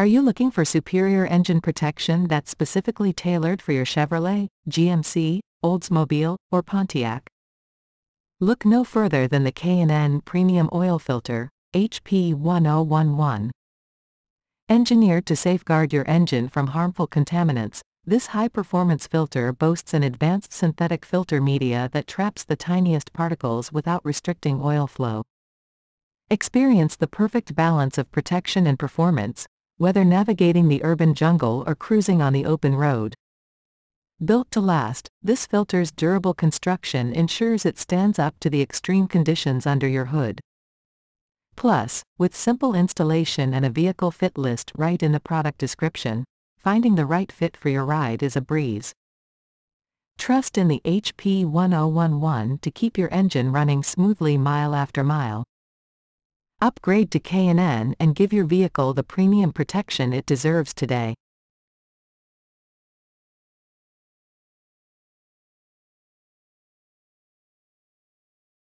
Are you looking for superior engine protection that's specifically tailored for your Chevrolet, GMC, Oldsmobile, or Pontiac? Look no further than the K&N Premium Oil Filter, HP 1011. Engineered to safeguard your engine from harmful contaminants, this high-performance filter boasts an advanced synthetic filter media that traps the tiniest particles without restricting oil flow. Experience the perfect balance of protection and performance, whether navigating the urban jungle or cruising on the open road. Built to last, this filter's durable construction ensures it stands up to the extreme conditions under your hood. Plus, with simple installation and a vehicle fit list right in the product description, finding the right fit for your ride is a breeze. Trust in the HP 1011 to keep your engine running smoothly mile after mile. Upgrade to K&N and give your vehicle the premium protection it deserves today.